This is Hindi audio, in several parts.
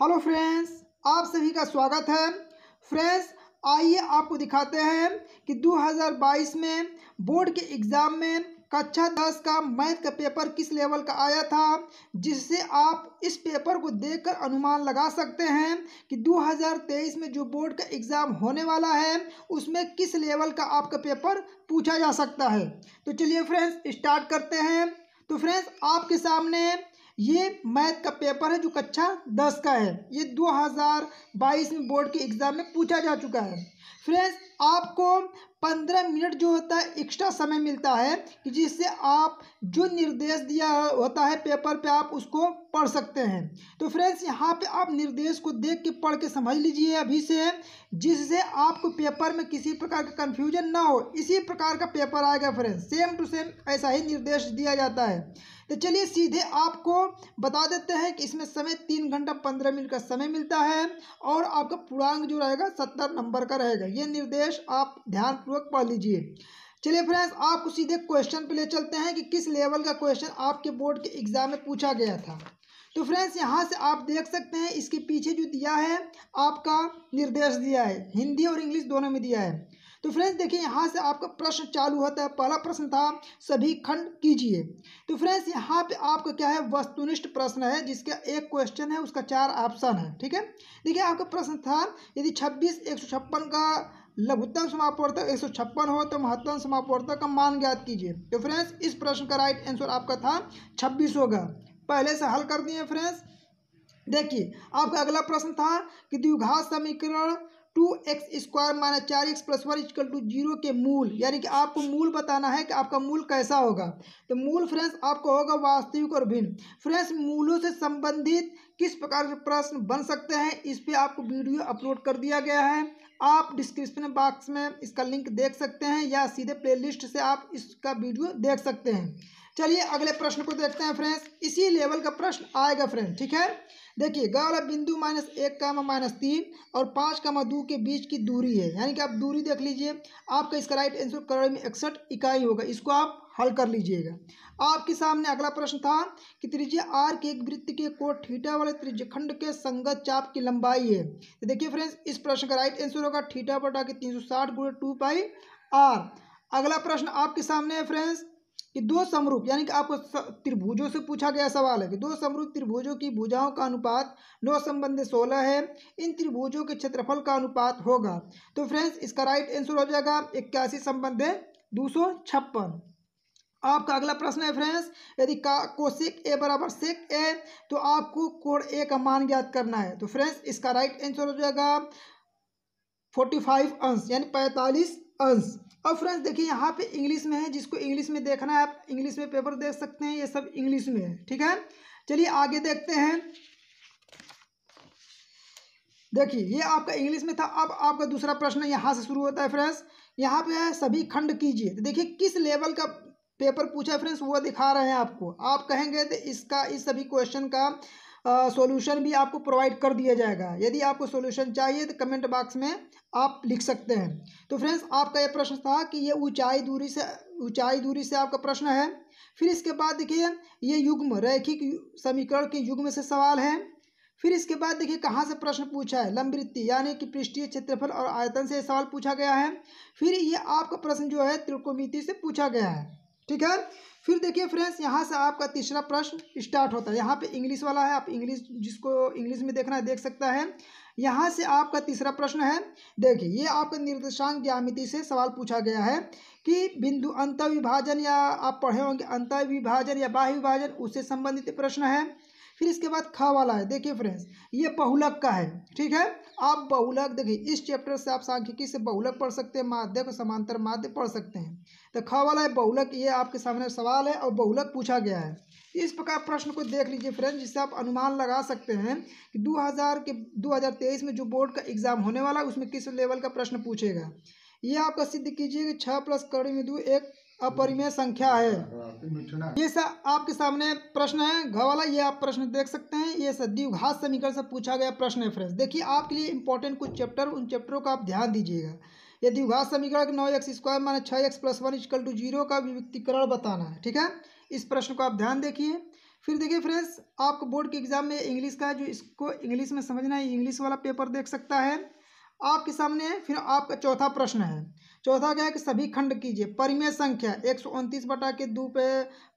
हेलो फ्रेंड्स आप सभी का स्वागत है फ्रेंड्स आइए आपको दिखाते हैं कि 2022 में बोर्ड के एग्ज़ाम में कक्षा दस का मैथ का पेपर किस लेवल का आया था जिससे आप इस पेपर को देखकर अनुमान लगा सकते हैं कि 2023 में जो बोर्ड का एग्ज़ाम होने वाला है उसमें किस लेवल का आपका पेपर पूछा जा सकता है तो चलिए फ्रेंड्स स्टार्ट करते हैं तो फ्रेंड्स आपके सामने ये मैथ का पेपर है जो कक्षा दस का है ये 2022 में बोर्ड के एग्ज़ाम में पूछा जा चुका है फ्रेंड्स आपको पंद्रह मिनट जो होता है एक्स्ट्रा समय मिलता है कि जिससे आप जो निर्देश दिया होता है पेपर पे आप उसको पढ़ सकते हैं तो फ्रेंड्स यहाँ पे आप निर्देश को देख के पढ़ के समझ लीजिए अभी से जिससे आपको पेपर में किसी प्रकार का कन्फ्यूजन ना हो इसी प्रकार का पेपर आएगा फ्रेंड्स सेम टू सेम ऐसा ही निर्देश दिया जाता है तो चलिए सीधे आपको बता देते हैं कि इसमें समय तीन घंटा पंद्रह मिनट का समय मिलता है और आपका पूर्णांक जो रहेगा सत्तर नंबर का रहेगा ये निर्देश आप ध्यानपूर्वक पा लीजिए चलिए फ्रेंड्स आपको सीधे क्वेश्चन पे ले चलते हैं कि किस लेवल का क्वेश्चन आपके बोर्ड के एग्ज़ाम में पूछा गया था तो फ्रेंड्स यहाँ से आप देख सकते हैं इसके पीछे जो दिया है आपका निर्देश दिया है हिंदी और इंग्लिश दोनों में दिया है तो फ्रेंड्स देखिए यहाँ से आपका प्रश्न चालू होता है पहला प्रश्न था सभी खंड कीजिए तो फ्रेंड्स यहाँ पे आपका क्या है वस्तुनिष्ठ प्रश्न है जिसका एक क्वेश्चन है उसका चार ऑप्शन है ठीक है देखिए आपका प्रश्न था यदि छब्बीस एक सौ छप्पन का लघुत्तम समापवर्तक एक सौ छप्पन हो तो महत्तम समापवर्तक का मान ज्ञात कीजिए तो फ्रेंड्स इस प्रश्न का राइट आंसर आपका था छब्बीस होगा पहले से हल कर दिए फ्रेंड्स देखिए आपका अगला प्रश्न था कि द्विघात समीकरण टू एक्स स्क्वायर माइनस चार x plus one equal to zero के मूल यानी कि आपको मूल बताना है कि आपका मूल कैसा होगा तो मूल फ्रेंड्स आपको होगा वास्तविक और भिन्न फ्रेंड्स मूलों से संबंधित किस प्रकार के प्रश्न बन सकते हैं इस पर आपको वीडियो अपलोड कर दिया गया है आप डिस्क्रिप्शन बॉक्स में इसका लिंक देख सकते हैं या सीधे लिस्ट से आप इसका वीडियो देख सकते हैं चलिए अगले प्रश्न को देखते हैं फ्रेंड्स इसी लेवल का प्रश्न आएगा फ्रेंड ठीक है देखिए गौरव बिंदु माइनस एक कामा माइनस तीन और पाँच कामा दो के बीच की दूरी है यानी कि आप दूरी देख लीजिए आपका इसका राइट आंसर करोड़ में इकसठ इकाई होगा इसको आप हल कर लीजिएगा आपके सामने अगला प्रश्न था कि त्रिज्य आर के एक वृत्त के कोट ठीटा वाले त्रिज्यखंड के संगत चाप की लंबाई है तो देखिए फ्रेंड्स इस प्रश्न का राइट आंसर होगा ठीटा बटा के तीन सौ साठ गुड़े टू पाई आर अगला प्रश्न आपके सामने है फ्रेंड्स कि दो समरूप यानी कि आपको त्रिभुजों से पूछा गया सवाल है कि दो समरूप त्रिभुजों की भुजाओं का अनुपात नौ संबंध सोलह है इन त्रिभुजों के क्षेत्रफल का अनुपात होगा तो फ्रेंड्स इसका राइट आंसर हो जाएगा इक्यासी संबंध है दो सौ छप्पन आपका अगला प्रश्न है फ्रेंड्स यदि का कोशिक ए बराबर सेक ए तो आपको कोण ए का मान ज्ञात करना है तो फ्रेंड्स इसका राइट आंसर हो जाएगा फोर्टी फाइव अंश यानी पैंतालीस अंश अब फ्रेंड्स देखिए यहाँ पे इंग्लिश में है जिसको इंग्लिश में देखना है आप इंग्लिश में पेपर देख सकते हैं ये सब इंग्लिश में है ठीक है चलिए आगे देखते हैं देखिए ये आपका इंग्लिश में था अब आपका दूसरा प्रश्न यहाँ से शुरू होता है फ्रेंड्स यहाँ पे है सभी खंड कीजिए तो देखिए किस लेवल का पेपर पूछा है फ्रेंड्स वो दिखा रहे हैं आपको आप कहेंगे तो इसका इस सभी क्वेश्चन का सॉल्यूशन भी आपको प्रोवाइड कर दिया जाएगा यदि आपको सॉल्यूशन चाहिए तो कमेंट बॉक्स में आप लिख सकते हैं तो फ्रेंड्स आपका यह प्रश्न था कि ये ऊंचाई दूरी से ऊंचाई दूरी से आपका प्रश्न है फिर इसके बाद देखिए ये युग्म रैखिक समीकरण के युग्म से सवाल है फिर इसके बाद देखिए कहाँ से प्रश्न पूछा है लंबवृत्ति यानी कि पृष्ठीय क्षेत्रफल और आयतन से सवाल पूछा गया है फिर ये आपका प्रश्न जो है त्रिकोमिति से पूछा गया है ठीक है फिर देखिए फ्रेंड्स यहाँ से आपका तीसरा प्रश्न स्टार्ट होता है यहाँ पे इंग्लिश वाला है आप इंग्लिश जिसको इंग्लिश में देखना है देख सकता है यहाँ से आपका तीसरा प्रश्न है देखिए ये आपका निर्देशांक ज्यामिति से सवाल पूछा गया है कि बिंदु अंत विभाजन या आप पढ़े होंगे अंत विभाजन या बाह्य विभाजन उससे संबंधित प्रश्न है फिर इसके बाद ख वाला है देखिए फ्रेंड्स ये बहुलक का है ठीक है आप बहुलक देखिए इस चैप्टर से आप सांख्यिकी से बहुलक पढ़ सकते हैं माध्य को समांतर माध्य पढ़ सकते हैं तो ख वाला है बहुलक ये आपके सामने सवाल है और बहुलक पूछा गया है इस प्रकार प्रश्न को देख लीजिए फ्रेंड्स जिससे आप अनुमान लगा सकते हैं कि 2000 के 2023 में जो बोर्ड का एग्ज़ाम होने वाला है उसमें किस लेवल का प्रश्न पूछेगा ये आपका सिद्ध कीजिए कि छः प्लस कड़ी में दो एक अपरिमेय संख्या है ये सा, आपके सामने प्रश्न है घ वाला ये आप प्रश्न देख सकते हैं ये द्विघात समीकरण से पूछा गया प्रश्न है फ्रेंड्स देखिए आपके लिए इंपॉर्टेंट कुछ चैप्टर उन चैप्टरों का आप ध्यान दीजिएगा ये द्विघात समीकरण नौ एक्स स्क्वायर माना छः x plus one equal to zero का विविक्तिकरण बताना है ठीक है इस प्रश्न को आप ध्यान देखिए फिर देखिए फ्रेंड्स आपको बोर्ड के एग्जाम में इंग्लिश का है जो इसको इंग्लिश में समझना है इंग्लिश वाला पेपर देख सकता है आपके सामने है फिर आपका चौथा प्रश्न है चौथा क्या है कि सभी खंड कीजिए परिमेय संख्या एक सौ उनतीस बटा के दो पे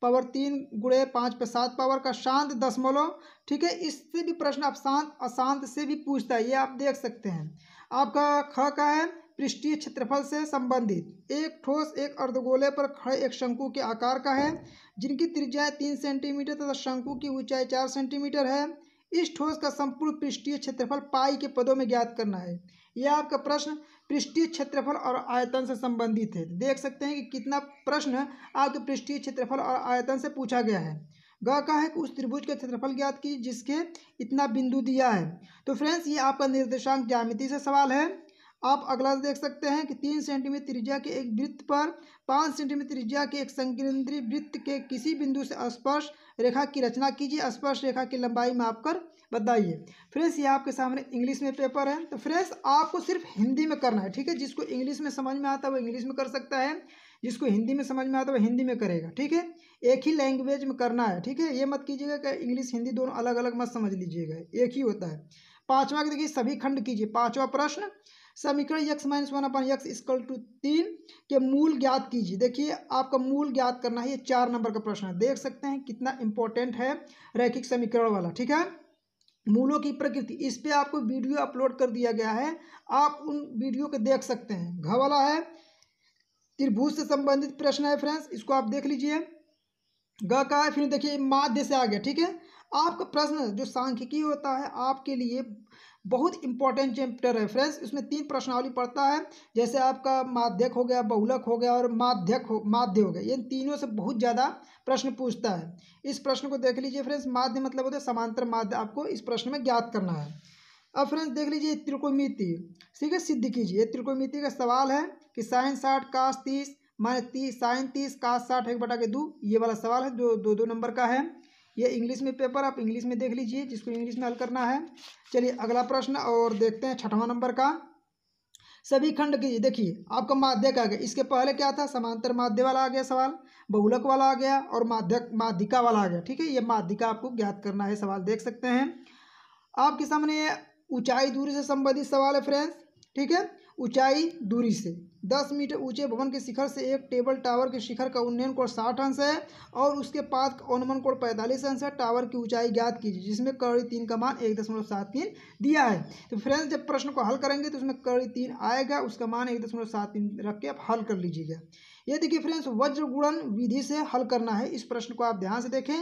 पावर तीन गुड़े पाँच पे सात पावर का शांत दशमलव ठीक है इससे भी प्रश्न आप शांत अशांत से भी पूछता है ये आप देख सकते हैं आपका ख का है पृष्ठीय क्षेत्रफल से संबंधित एक ठोस एक अर्धगोले पर खड़े एक शंकु के आकार का है जिनकी त्रिज्याएँ तीन सेंटीमीटर तथा शंकु की ऊंचाई चार सेंटीमीटर है इस ठोस का संपूर्ण पृष्ठीय क्षेत्रफल पाई के पदों में ज्ञात करना है यह आपका प्रश्न पृष्ठीय क्षेत्रफल और आयतन से संबंधित है देख सकते हैं कि कितना प्रश्न आपके पृष्ठीय क्षेत्रफल और आयतन से पूछा गया है ग का है कि उस त्रिभुज के क्षेत्रफल ज्ञात की जिसके इतना बिंदु दिया है तो फ्रेंड्स ये आपका निर्देशांक ज्यामिति से सवाल है आप अगला देख सकते हैं कि तीन सेंटीमीटर त्रिज्या के एक वृत्त पर पाँच सेंटीमीटर त्रिज्या के एक संकेंद्रीय वृत्त के किसी बिंदु से स्पर्श रेखा की रचना कीजिए स्पर्श रेखा की लंबाई माप कर बताइए फ्रेंड्स ये आपके सामने इंग्लिश में पेपर है तो फ्रेंड्स आपको सिर्फ हिंदी में करना है ठीक है जिसको इंग्लिश में समझ में आता है वो इंग्लिश में कर सकता है जिसको हिंदी में समझ में आता है वो हिंदी में करेगा ठीक है एक ही लैंग्वेज में करना है ठीक है ये मत कीजिएगा कि इंग्लिश हिंदी दोनों अलग अलग मत समझ लीजिएगा एक ही होता है पाँचवा देखिए सभी खंड कीजिए पाँचवा प्रश्न समीकरण x minus one upon x equal to तीन के मूल ज्ञात कीजिए देखिए आपका मूल ज्ञात करना है ये चार नंबर का प्रश्न है देख सकते हैं कितना इंपॉर्टेंट है रैखिक समीकरण वाला ठीक है मूलों की प्रकृति इस पर आपको वीडियो अपलोड कर दिया गया है आप उन वीडियो को देख सकते हैं घ वाला है त्रिभुज से संबंधित प्रश्न है फ्रेंड्स इसको आप देख लीजिए ग का है फिर देखिए माध्य से आ गया ठीक है आपका प्रश्न जो सांख्यिकी होता है आपके लिए बहुत इंपॉर्टेंट चैप्टर है फ्रेंड्स इसमें तीन प्रश्नावली पड़ता है जैसे आपका माध्यक हो गया बहुलक हो गया और माध्यक हो माध्य हो गया इन तीनों से बहुत ज़्यादा प्रश्न पूछता है इस प्रश्न को देख लीजिए फ्रेंड्स माध्य मतलब होता है समांतर माध्य आपको इस प्रश्न में ज्ञात करना है अब फ्रेंड्स देख लीजिए त्रिकोमिति ठीक है सिद्ध कीजिए त्रिकोमिति का सवाल है कि साइन साठ काश तीस माने तीस साइन तीस काश साठ एक बटा के दो ये वाला सवाल है जो दो दो नंबर का है ये इंग्लिश में पेपर आप इंग्लिश में देख लीजिए जिसको इंग्लिश में हल करना है चलिए अगला प्रश्न और देखते हैं छठवां नंबर का सभी खंड की देखिए आपका माध्यक आ गया इसके पहले क्या था समांतर माध्य वाला आ गया सवाल बहुलक वाला आ गया और माध्यक माध्यिका वाला आ गया ठीक है ये माध्यिका आपको ज्ञात करना है सवाल देख सकते हैं आपके सामने ऊंचाई दूरी से संबंधित सवाल है फ्रेंड्स ठीक है ऊंचाई दूरी से दस मीटर ऊंचे भवन के शिखर से एक टेबल टावर के शिखर का उन्नयन कोण साठ अंश है और उसके पास का अनुमन कोण पैंतालीस अंश है टावर की ऊंचाई ज्ञात कीजिए जिसमें कड़ी तीन का मान एक दशमलव सात तीन दिया है तो फ्रेंड्स जब प्रश्न को हल करेंगे तो उसमें कड़ी तीन आएगा उसका मान एक दशमलव सात तीन रख के आप हल कर लीजिएगा ये देखिए फ्रेंड्स वज्र गुणन विधि से हल करना है इस प्रश्न को आप ध्यान से देखें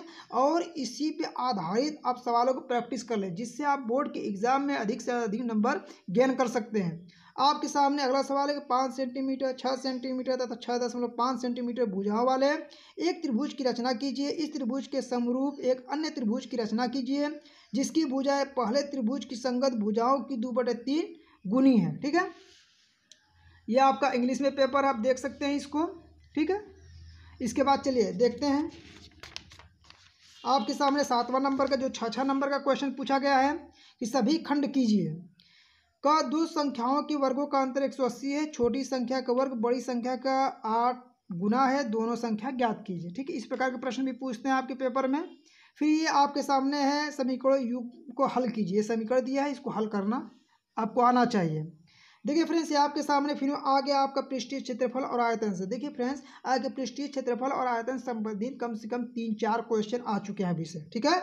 और इसी पे आधारित आप सवालों को प्रैक्टिस कर लें जिससे आप बोर्ड के एग्जाम में अधिक से अधिक नंबर गेन कर सकते हैं आपके सामने अगला सवाल है कि पाँच सेंटीमीटर छः सेंटीमीटर तथा छः दशमलव पाँच सेंटीमीटर भुजाओं वाले एक त्रिभुज की रचना कीजिए इस त्रिभुज के समरूप एक अन्य त्रिभुज की रचना कीजिए जिसकी भुजाएं पहले त्रिभुज की संगत भुजाओं की दो बटे तीन गुनी है ठीक है यह आपका इंग्लिश में पेपर आप देख सकते हैं इसको ठीक है इसके बाद चलिए देखते हैं आपके सामने सातवां नंबर का जो छः छः नंबर का क्वेश्चन पूछा गया है कि सभी खंड कीजिए का दो संख्याओं के वर्गों का अंतर 180 है छोटी संख्या का वर्ग बड़ी संख्या का आठ गुना है दोनों संख्या ज्ञात कीजिए ठीक है इस प्रकार के प्रश्न भी पूछते हैं आपके पेपर में फिर ये आपके सामने है समीकरण यू को हल कीजिए समीकरण दिया है इसको हल करना आपको आना चाहिए देखिए फ्रेंड्स ये आपके सामने फिर आ गया आपका पृष्ठीय क्षेत्रफल और आयतन से देखिए फ्रेंड्स आगे पृष्ठीय क्षेत्रफल और आयतन संबंधित कम से कम तीन चार क्वेश्चन आ चुके हैं अभी से ठीक है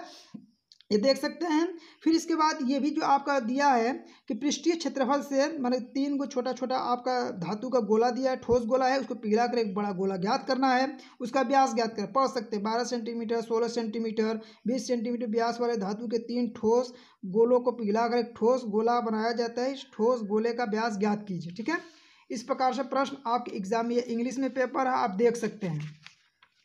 ये देख सकते हैं फिर इसके बाद ये भी जो आपका दिया है कि पृष्ठीय क्षेत्रफल से मैंने तीन को छोटा छोटा आपका धातु का गोला दिया है ठोस गोला है उसको पिघला कर एक बड़ा गोला ज्ञात करना है उसका व्यास ज्ञात कर पढ़ सकते हैं बारह सेंटीमीटर सोलह सेंटीमीटर बीस सेंटीमीटर व्यास वाले धातु के तीन ठोस गोलों को पिघला कर एक ठोस गोला बनाया जाता है इस ठोस गोले का व्यास ज्ञात कीजिए ठीक है इस प्रकार से प्रश्न आपके एग्जाम में इंग्लिश में पेपर है आप देख सकते हैं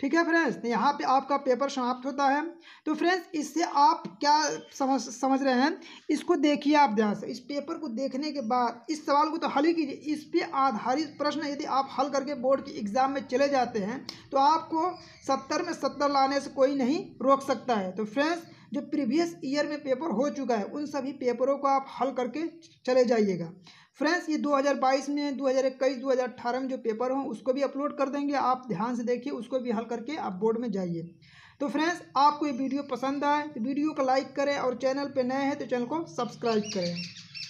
ठीक है फ्रेंड्स तो यहाँ पे आपका पेपर समाप्त होता है तो फ्रेंड्स इससे आप क्या समझ समझ रहे हैं इसको देखिए आप ध्यान से इस पेपर को देखने के बाद इस सवाल को तो हल ही कीजिए इस पे आधारित प्रश्न यदि आप हल करके बोर्ड के एग्ज़ाम में चले जाते हैं तो आपको सत्तर में सत्तर लाने से कोई नहीं रोक सकता है तो फ्रेंड्स जो प्रीवियस ईयर में पेपर हो चुका है उन सभी पेपरों को आप हल करके चले जाइएगा फ्रेंड्स ये 2022 में 2021 2018 में जो पेपर हों उसको भी अपलोड कर देंगे आप ध्यान से देखिए उसको भी हल करके आप बोर्ड में जाइए तो फ्रेंड्स आपको ये वीडियो पसंद आए तो वीडियो को लाइक करें और चैनल पर नए हैं तो चैनल को सब्सक्राइब करें